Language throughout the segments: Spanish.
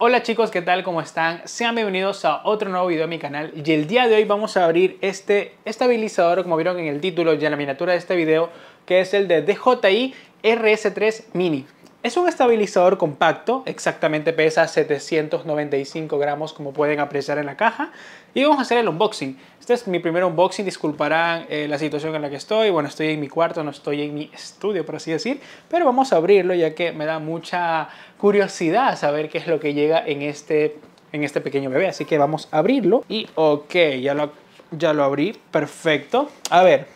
Hola chicos, ¿qué tal? ¿Cómo están? Sean bienvenidos a otro nuevo video de mi canal y el día de hoy vamos a abrir este estabilizador, como vieron en el título y en la miniatura de este video, que es el de DJI RS3 Mini. Es un estabilizador compacto, exactamente pesa 795 gramos como pueden apreciar en la caja y vamos a hacer el unboxing. Este es mi primer unboxing, disculparán eh, la situación en la que estoy, bueno estoy en mi cuarto, no estoy en mi estudio por así decir, pero vamos a abrirlo ya que me da mucha curiosidad saber qué es lo que llega en este, en este pequeño bebé, así que vamos a abrirlo y ok, ya lo, ya lo abrí, perfecto. A ver,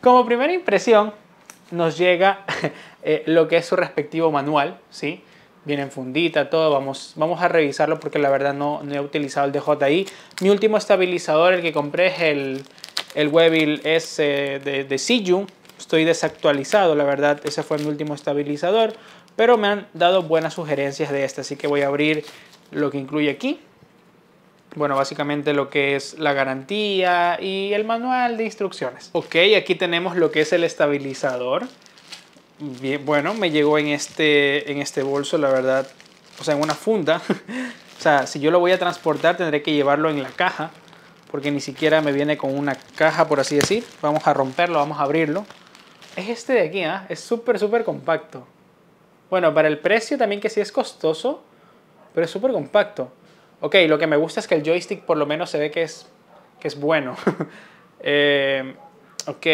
como primera impresión nos llega Eh, lo que es su respectivo manual, ¿sí? Viene en fundita, todo, vamos, vamos a revisarlo porque la verdad no, he utilizado el DJI. Mi último estabilizador, el que compré es el, el Webil S de, de Siju. Estoy desactualizado, la verdad, ese fue mi último estabilizador, pero me han dado buenas sugerencias de este, así que voy a abrir lo que incluye aquí. Bueno, básicamente lo que es la garantía y el manual de instrucciones. Ok, aquí tenemos lo que es el estabilizador bueno, me llegó en este, en este bolso, la verdad, o sea, en una funda. o sea, si yo lo voy a transportar tendré que llevarlo en la caja, porque ni siquiera me viene con una caja, por así decir. Vamos a romperlo, vamos a abrirlo. Es este de aquí, ¿ah? Es súper, súper compacto. Bueno, para el precio también que sí es costoso, pero es súper compacto. Ok, lo que me gusta es que el joystick por lo menos se ve que es, es bueno. Eh, ok,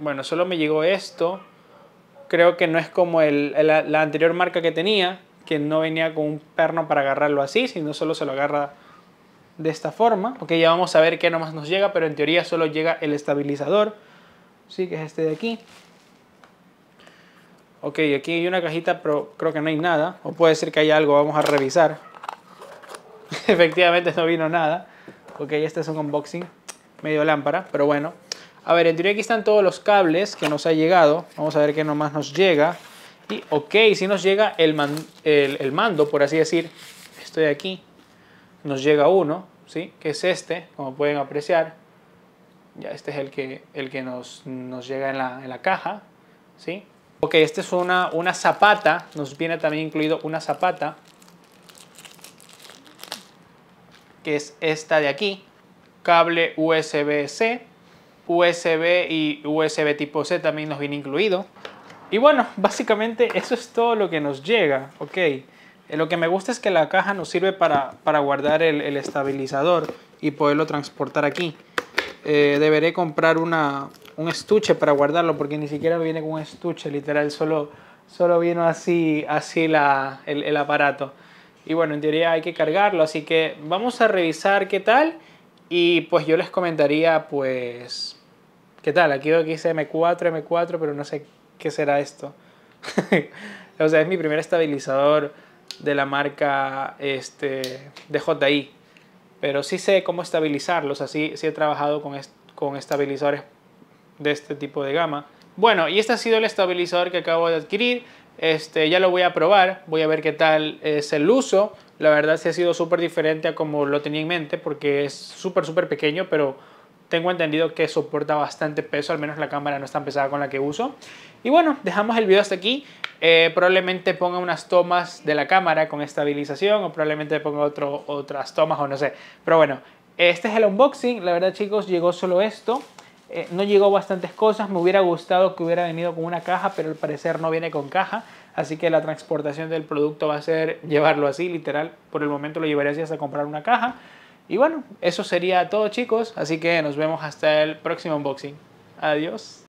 bueno, solo me llegó esto creo que no es como el, la, la, anterior marca que tenía, que no venía con un perno para agarrarlo así, sino solo se lo agarra de esta forma. Ok, ya vamos a ver qué nomás nos llega, pero en teoría solo llega el estabilizador, sí, que es este de aquí. Ok, aquí hay una cajita, pero creo que no hay nada. O puede ser que haya algo, vamos a revisar. Efectivamente no vino nada. Ok, este es un unboxing, medio lámpara, pero bueno. A ver, en teoría aquí están todos los cables que nos ha llegado. Vamos a ver qué nomás nos llega. Y ok, si nos llega el, el, mando, por así decir. Estoy aquí. Nos llega uno, ¿sí? Que es este, como pueden apreciar. Ya este es el que, el que nos, llega en la, caja, ¿sí? Ok, esta es una, una zapata. Nos viene también incluido una zapata. Que es esta de aquí. Cable USB-C USB y USB tipo C también nos viene incluido. Y bueno, básicamente eso es todo lo que nos llega, ok. Eh, lo que me gusta es que la caja nos sirve para, guardar el, estabilizador y poderlo transportar aquí. Eh, deberé comprar un estuche para guardarlo porque ni siquiera viene con un estuche, literal, solo, solo vino así, así el, el aparato. Y bueno, en teoría hay que cargarlo, así que vamos a revisar qué tal y pues yo les comentaría pues ¿Qué tal? Aquí veo que dice M4, M4, pero no sé qué será esto. o sea, es mi primer estabilizador de la marca este, DJI. Pero sí sé cómo estabilizarlos, así sí he trabajado con, con estabilizadores de este tipo de gama. Bueno, y este ha sido el estabilizador que acabo de adquirir. Este, ya lo voy a probar, voy a ver qué tal es el uso. La verdad se ha sido súper diferente a como lo tenía en mente porque es súper, súper pequeño, pero tengo entendido que soporta bastante peso, al menos la cámara no está pesada con la que uso. Y bueno, dejamos el video hasta aquí. Eh, probablemente ponga unas tomas de la cámara con estabilización o probablemente ponga otras tomas o no sé. Pero bueno, este es el unboxing. La verdad chicos, llegó solo esto. Eh, no llegó bastantes cosas, me hubiera gustado que hubiera venido con una caja, pero al parecer no viene con caja, así que la transportación del producto va a ser llevarlo así, literal, por el momento lo llevaría así hasta comprar una caja. Y bueno, eso sería todo chicos, así que nos vemos hasta el próximo unboxing. Adiós.